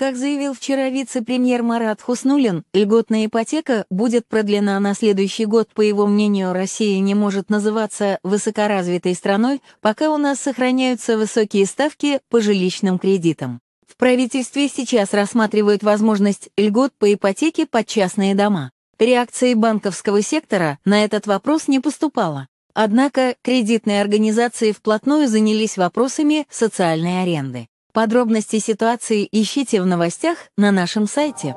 Как заявил вчера вице-премьер Марат Хуснулин, льготная ипотека будет продлена на следующий год. По его мнению, Россия не может называться высокоразвитой страной, пока у нас сохраняются высокие ставки по жилищным кредитам. В правительстве сейчас рассматривают возможность льгот по ипотеке под частные дома. Реакции банковского сектора на этот вопрос не поступало. Однако кредитные организации вплотную занялись вопросами социальной аренды. Подробности ситуации ищите в новостях на нашем сайте.